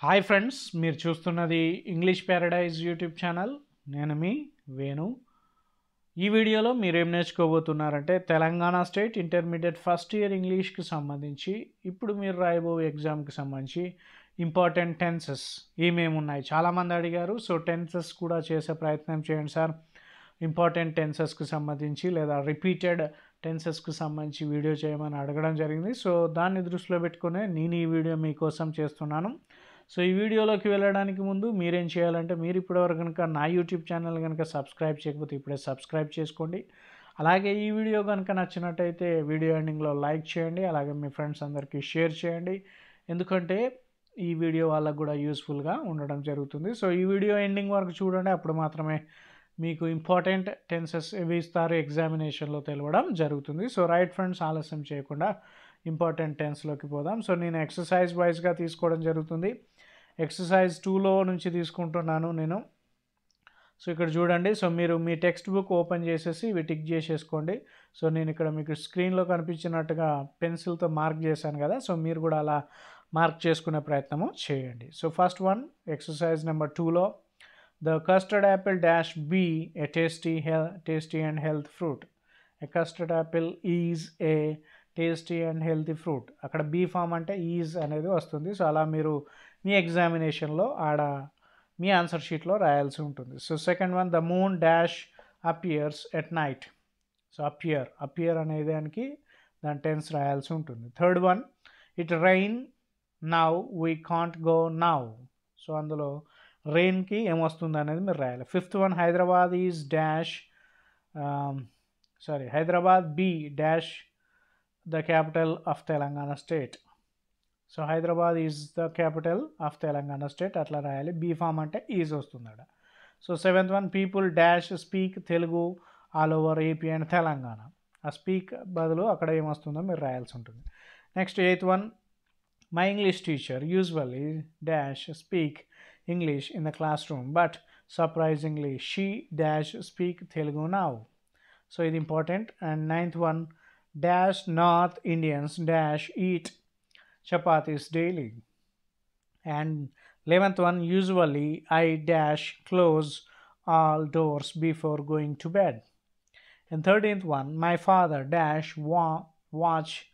Hi friends మీరు చూస్తున్నది English Paradise YouTube channel నేను మీ వేణు ఈ వీడియోలో మీరు ఏం నేర్చుకోబోతున్నారంటే Telangana state intermediate first year ఇంగ్లీష్కి సంబంధించి ఇప్పుడు మీరు రాయబోయే ఎగ్జామ్కి సంబంధించి ఇంపార్టెంట్ టెన్సెస్ ఏమేమి ఉన్నాయి చాలామంది అడిగారు సో టెన్సెస్ కూడా చేసే ప్రయత్నం చేయండి సార్ ఇంపార్టెంట్ టెన్సెస్కి సంబంధించి లేదా రిపీటెడ్ టెన్సెస్కి సంబంధించి వీడియో చేయమని అడగడం జరిగింది సో దాన్ని దృష్టిలో పెట్టుకునే నేను ఈ వీడియో మీకోసం చేస్తున్నాను సో ఈ వీడియోలోకి వెళ్ళడానికి ముందు మీరేం చేయాలంటే మీరు ఇప్పటివరకు కనుక నా యూట్యూబ్ ఛానల్ కనుక సబ్స్క్రైబ్ చేయకపోతే ఇప్పుడే సబ్స్క్రైబ్ చేసుకోండి అలాగే ఈ వీడియో కనుక నచ్చినట్టయితే వీడియో ఎండింగ్లో లైక్ చేయండి అలాగే మీ ఫ్రెండ్స్ అందరికీ షేర్ చేయండి ఎందుకంటే ఈ వీడియో వాళ్ళకు కూడా యూస్ఫుల్గా ఉండడం జరుగుతుంది సో ఈ వీడియో ఎండింగ్ వరకు చూడండి అప్పుడు మాత్రమే మీకు ఇంపార్టెంట్ టెన్సెస్ ఏవి ఇస్తారు ఎగ్జామినేషన్లో తెలవడం జరుగుతుంది సో రైట్ ఫ్రెండ్స్ ఆలస్యం చేయకుండా ఇంపార్టెంట్ టెన్స్లోకి పోదాం సో నేను ఎక్సర్సైజ్ వైజ్గా తీసుకోవడం జరుగుతుంది ఎక్సర్సైజ్ టూలో నుంచి తీసుకుంటున్నాను నేను సో ఇక్కడ చూడండి సో మీరు మీ టెక్స్ట్ బుక్ ఓపెన్ చేసేసి ఇవి టిక్ చేసేసుకోండి సో నేను ఇక్కడ మీకు స్క్రీన్లో కనిపించినట్టుగా పెన్సిల్తో మార్క్ చేశాను కదా సో మీరు కూడా అలా మార్క్ చేసుకునే ప్రయత్నము చేయండి so first one exercise number టూలో the custard apple dash be a tasty hel tasty and health fruit a custard apple is a tasty and healthy fruit అక్కడ బీ ఫామ్ అంటే ఈజ్ అనేది వస్తుంది సో అలా మీరు మీ ఎగ్జామినేషన్లో ఆడ మీ ఆన్సర్ షీట్లో రాయాల్సి ఉంటుంది so second one the moon dash appears at night so appear appear అనే దానికి దాని టెన్స్ రాయాల్సి ఉంటుంది third one it rain now we can't go now so అందులో రెయిన్కి ఏమొస్తుంది అనేది మీరు రాయాలి fifth one Hyderabad is dash sorry Hyderabad be dash the capital of Telangana state so Hyderabad is the capital of Telangana state అట్లా రాయాలి బీ ఫామ్ అంటే ఈజ్ వస్తుంది so seventh one people dash speak Telugu all over AP and Telangana ఆ స్పీక్ బదులు అక్కడ ఏమొస్తుందో మీరు రాయాల్సి ఉంటుంది next eighth one my English teacher usually dash speak English in the classroom but surprisingly she dash speak Telugu now so ఇది important and ninth one dash north Indians dash eat chapatis daily. And 11th one, usually I dash close all doors before going to bed. And 13th one, my father dash wa watch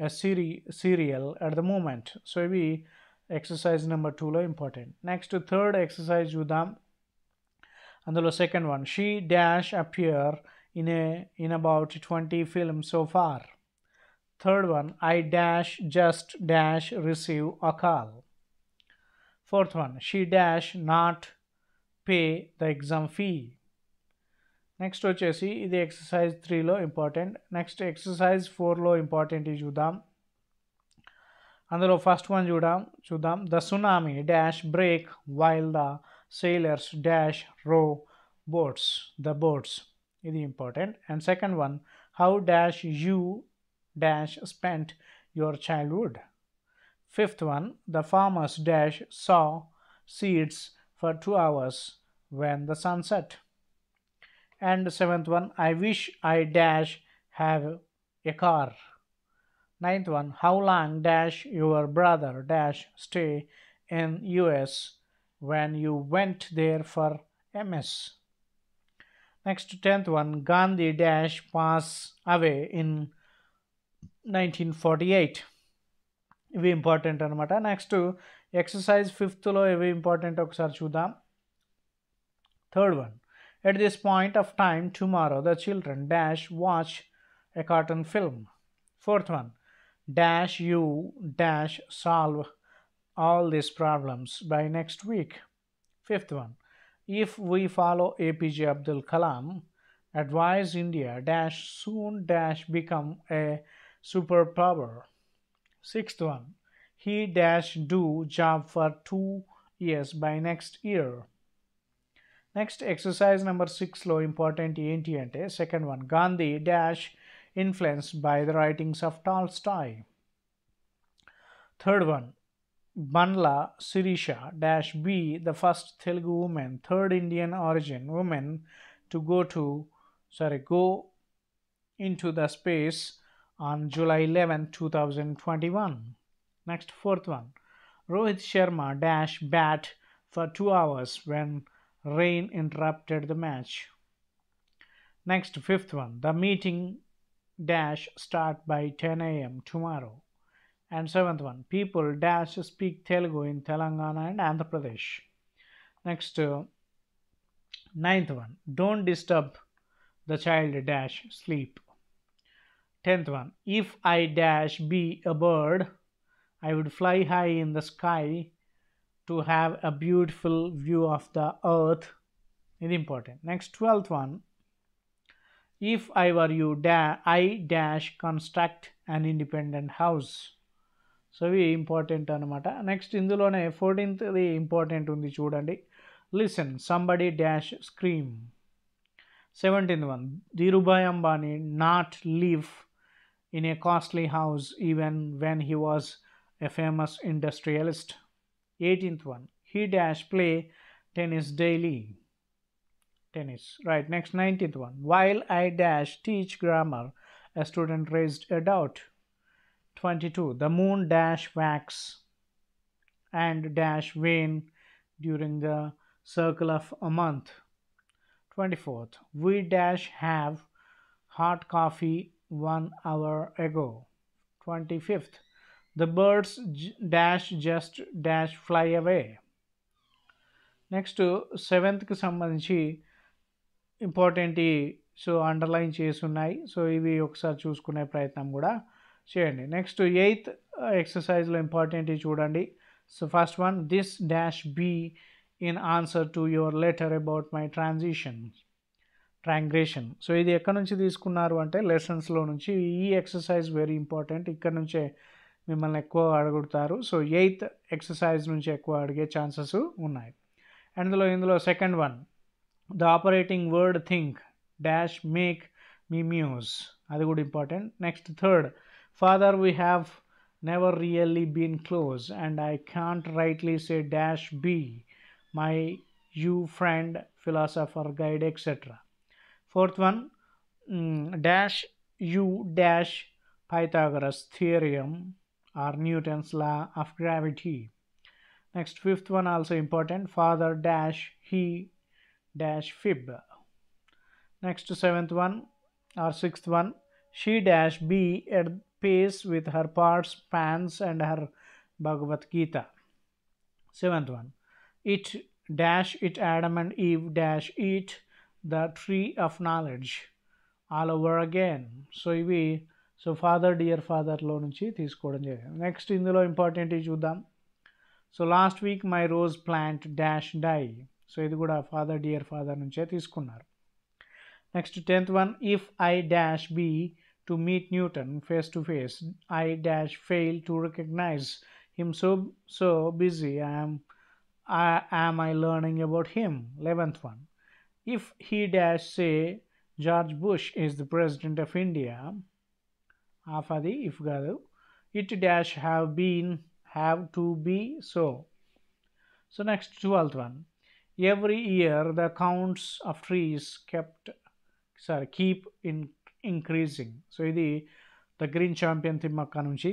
a seri serial at the moment. So we exercise number 2 important. Next to third exercise judam. And the second one, she dash appear in a in about 20 films so far. Third one, I dash just dash receive a call. Fourth one, she dash not pay the exam fee. Next, the exercise 3 low important. Next, exercise 4 low important is Judam. And the first one Judam, Judam, the tsunami dash break while the sailors dash row boats. The boats is important. And second one, how dash you dash spent your childhood. Fifth one, the farmers dash saw seeds for two hours when the sun set. And seventh one, I wish I dash have a car. Ninth one, how long dash your brother dash stay in US when you went there for MS. Next tenth one, Gandhi dash pass away in nineteen forty eight ఇవి important అనమాట next exercise ఫిఫ్త్లో ఇవి important ఒకసారి చూద్దాం third one at this point of time tomorrow the children dash watch a cartoon film fourth one dash you dash solve all these problems by next week. Fifth one, if we follow APJ Abdul Kalam, advise India dash soon dash become a superpower. Sixth one, he dash do job for two years by next year. Next exercise number six low important ఏంటి అంటే second one Gandhi dash influenced by the writings of Tolstoy. Third one Banla Sirisha dash B the first Telugu woman third Indian origin woman to go to sorry go into the space on July 11, 2021. Next, fourth one. Rohit Sharma dash bat for two hours when rain interrupted the match. Next, fifth one. The meeting dash start by 10 a.m. tomorrow. And seventh one. People dash speak Telugu in Telangana and Andhra Pradesh. Next, uh, ninth one. Don't disturb the child dash sleep. Tenth one, if I dash be a bird, I would fly high in the sky to have a beautiful view of the earth. It's important. Next, twelfth one, if I were you, da I dash construct an independent house. So ఇవి important అనమాట next ఇందులోనే ఫోర్టీన్త్ది important ఉంది చూడండి listen somebody dash scream seventeenth one Dhirubhai Ambani not live in a costly house even when he was a famous industrialist. 18th one, he dash play tennis daily. Tennis. Right, next 19th one. While I dash teach grammar, a student raised a doubt. 22. The moon dash wax and dash wane during the circle of a month. 24th. We dash have hot coffee one hour ago. 25th, the birds dash just dash fly away. Next సెవెంత్కి సంబంధించి important so underline చేసి ఉన్నాయి so ఇవి ఒకసారి చూసుకునే ప్రయత్నం కూడా చేయండి నెక్స్ట్ ఎయిత్ ఎక్సర్సైజ్లో ఇంపార్టెంట్ చూడండి so first one this dash be in answer to your letter about my transition transgression so ఇది ఎక్కడి నుంచి తీసుకున్నారు అంటే లెసన్స్లో నుంచి ఈ ఎక్సర్సైజ్ వెరీ ఇంపార్టెంట్ ఇక్కడ నుంచే మిమ్మల్ని ఎక్కువ అడుగుతారు సో ఎయిత్ ఎక్సర్సైజ్ నుంచి ఎక్కువ అడిగే ఛాన్సెస్ ఉన్నాయి అందులో ఇందులో second one the operating word think dash make me muse అది కూడా important next third father we have never really been close and I can't rightly say dash be my you friend philosopher guide etcetera fourth one mm, dash u dash Pythagoras theorem or Newton's law of gravity. Next fifth one also important father dash he dash fib. Next seventh one or sixth one she dash b at pace with her parts pants and her Bhagavad Gita. Seventh one it dash it Adam and Eve dash eat the tree of knowledge all over again so ఇవి so father dear ఫాదర్లో నుంచి తీసుకోవడం జరిగింది next ఇందులో important చూద్దాం so last week my rose plant dash die so ఇది కూడా father dear father నుంచే తీసుకున్నారు next tenth one if I dash be to meet Newton face to face I dash fail to recognise him so so busy I'm I am I learning about him eleventh one if he dash say George Bush is the president of India, afadi if gadu, it dash have been, have to be so. So next 12th one. Every year the counts of trees kept, sorry, keep in increasing so the the green champion Thimmakka nunchi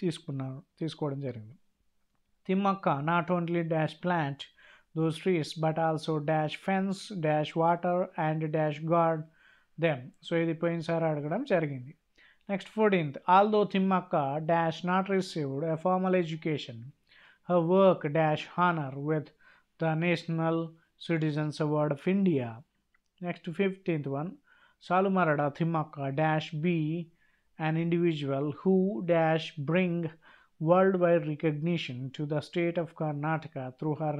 తీసుకున్నారు తీసుకోవడం జరిగింది Thimmakka not only dash plant those trees but also dash fence dash water and dash guard them so the points are added next 14th although timmakka dash not received a formal education her work dash honor with the national citizens award of india next 15th one salumarada timmakka dash b an individual who dash bring worldwide recognition to the state of karnataka through her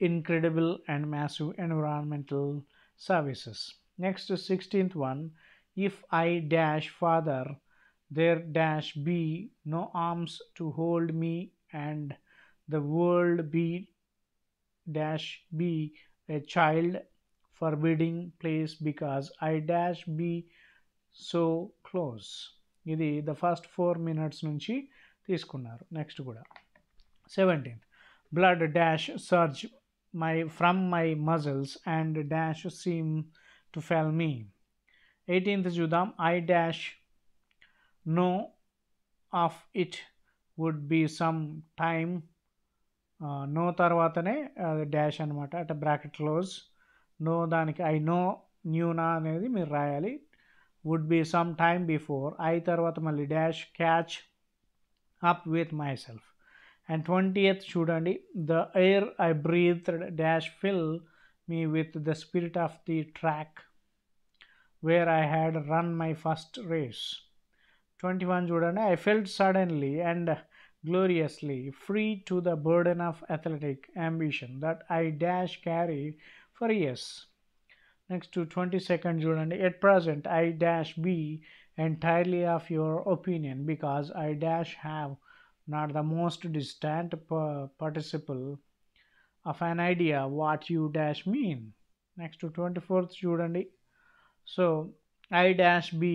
incredible and massive environmental services. Next 16th one, if I dash farther, there dash be no arms to hold me and the world be dash be a child forbidding place because I dash be close. Close the first four minutes nunchi this kunar. Next కూడా 17th Blood dash surge my from my muscles and dash seem to fail me. 18th Judam, I dash know of it would be some time. Uh, no tarvatane uh, dash and mata bracket close. No danik, I know new na nedi mirayali would be some time before I tarvatamali dash catch up with myself and 20th చూడండి the air I breathed dash fill me with the spirit of the track where I had run my first race 21 చూడండి I felt suddenly and gloriously free to the burden of athletic ambition that I dash carry for years next to 22nd చూడండి at present I dash be entirely of your opinion because I dash have not the most most ప participle of an idea what you dash mean next twenty fourth చూడండి so I dash be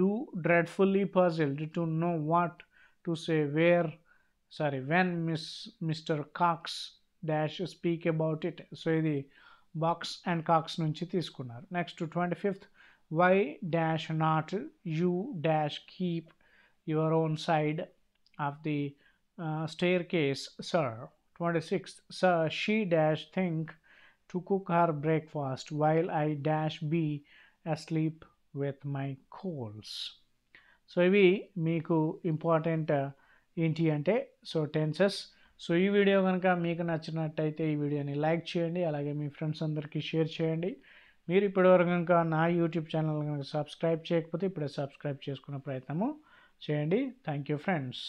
do dreadfully puzzled to know what to say where sorry when miss mister Cox dash speak about it so ఇది Box and Cox నుంచి తీసుకున్నారు next twenty fifth why dash not you dash keep your own side of the uh, staircase, sir. 26th, sir, she dash think to cook her breakfast while I dash be asleep with my coals. So ఇవి మీకు important uh, ఏంటి అంటే so tenses so ఈ video కనుక మీకు నచ్చినట్టయితే ఈ వీడియోని లైక్ చేయండి అలాగే మీ ఫ్రెండ్స్ అందరికీ షేర్ చేయండి మీరు ఇప్పటివరకు కనుక నా యూట్యూబ్ ఛానల్ కనుక సబ్స్క్రైబ్ చేయకపోతే ఇప్పుడే సబ్స్క్రైబ్ చేసుకునే ప్రయత్నము చేయండి థ్యాంక్ యూ ఫ్రెండ్స్